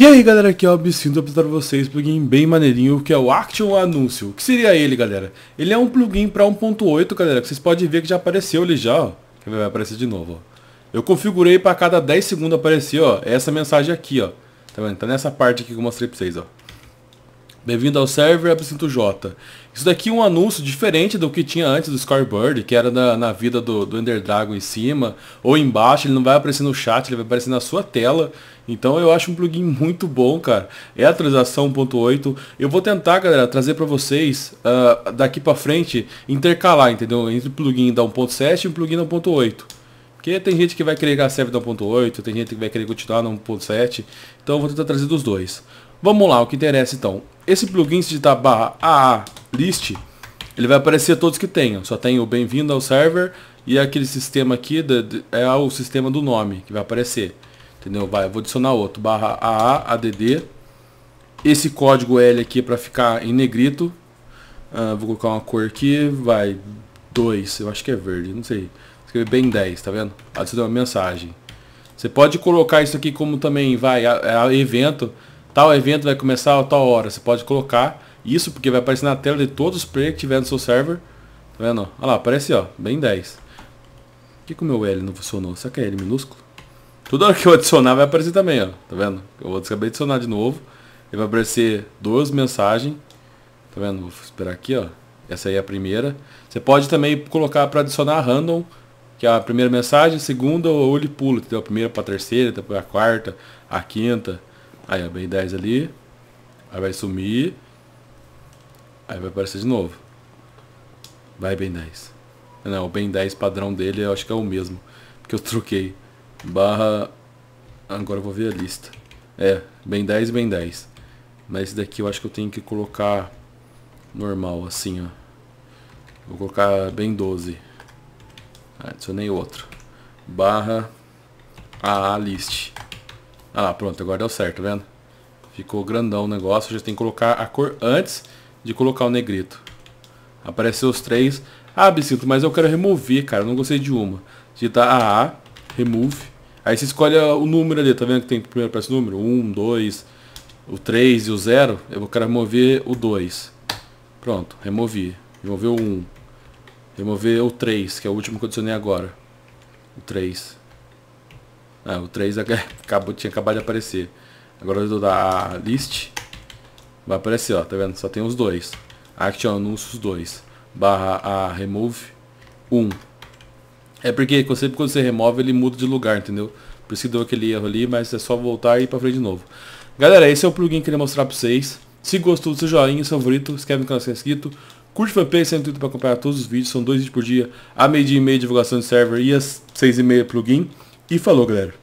E aí galera, aqui é o Absinto para vocês um plugin bem maneirinho que é o Action Anúncio. O que seria ele galera? Ele é um plugin para 1.8 galera, que vocês podem ver que já apareceu ali já, ó. Vai aparecer de novo, ó. Eu configurei para cada 10 segundos aparecer, ó, essa mensagem aqui, ó. Tá vendo? Tá nessa parte aqui que eu mostrei para vocês, ó. Bem-vindo ao server, Absinto J. Isso daqui é um anúncio diferente do que tinha antes do scoreboard, que era na, na vida do, do, Ender Dragon em cima ou embaixo, ele não vai aparecer no chat, ele vai aparecer na sua tela. Então eu acho um plugin muito bom, cara. É a atualização 1.8. Eu vou tentar, galera, trazer para vocês uh, daqui para frente, intercalar, entendeu? Entre o plugin da 1.7 e o plugin da 1.8. Porque tem gente que vai querer que a serve da 1.8, tem gente que vai querer continuar na 1.7. Então eu vou tentar trazer dos dois. Vamos lá, o que interessa então. Esse plugin, se digitar barra AA list, ele vai aparecer todos que tenham. Só tem o bem-vindo ao server e aquele sistema aqui de, é o sistema do nome que vai aparecer. Entendeu? Vai, vou adicionar outro, barra AA, ADD. Esse código L aqui para ficar em negrito. Uh, vou colocar uma cor aqui, vai 2, eu acho que é verde, não sei. Escrever bem 10, tá vendo? Adicionei uma mensagem. Você pode colocar isso aqui como também, vai, a, a evento. Tal evento vai começar a tal hora. Você pode colocar isso porque vai aparecer na tela de todos os players que tiver no seu server. Tá vendo? Olha lá, aparece ó, bem 10. Por que, que o meu L não funcionou? Será que é L minúsculo? Toda hora que eu adicionar vai aparecer também, ó. Tá vendo? Eu vou acabei de adicionar de novo. Ele vai aparecer duas mensagens. Tá vendo? Vou esperar aqui, ó. Essa aí é a primeira. Você pode também colocar para adicionar random, que é a primeira mensagem, segunda ou ele pula, entendeu? A primeira para a terceira, depois a quarta, a quinta. Aí, ó, B10 ali. Aí vai sumir. Aí vai aparecer de novo. Vai, Ben 10. Não, o Ben 10 padrão dele eu acho que é o mesmo. Que eu troquei. Barra... Agora eu vou ver a lista. É, Ben 10 e Ben 10. Mas esse daqui eu acho que eu tenho que colocar normal, assim, ó. Vou colocar Ben 12. Ah, adicionei outro. Barra a list. Ah lá, pronto, agora deu certo, tá vendo? Ficou grandão o negócio, já tem que colocar a cor antes de colocar o negrito. Apareceu os três. Ah, Bicinto, mas eu quero remover, cara, eu não gostei de uma. Digita a remove. Aí você escolhe o número ali, tá vendo que tem primeiro aparece esse número? 1, 2, o 3 e o 0. Eu quero remover o 2. Pronto, removi. Removeu o 1. Remover o 3, que é o último que eu adicionei agora. O 3. É, o 3 é acabou, tinha acabado de aparecer. Agora eu dou a list. Vai aparecer, ó, tá vendo? Só tem os dois. Action anúncios 2. Barra a remove 1. Um. É porque sempre quando você remove ele muda de lugar, entendeu? Por isso que deu aquele erro ali, mas é só voltar e ir pra frente de novo. Galera, esse é o plugin que eu queria mostrar pra vocês. Se gostou, seu joinha, seu favorito, inscreve no canal se é inscrito. Curte o fanpage, sempre tudo para acompanhar todos os vídeos. São dois vídeos por dia, a meio e meia divulgação de server e as seis e meia plugin. E falou, galera.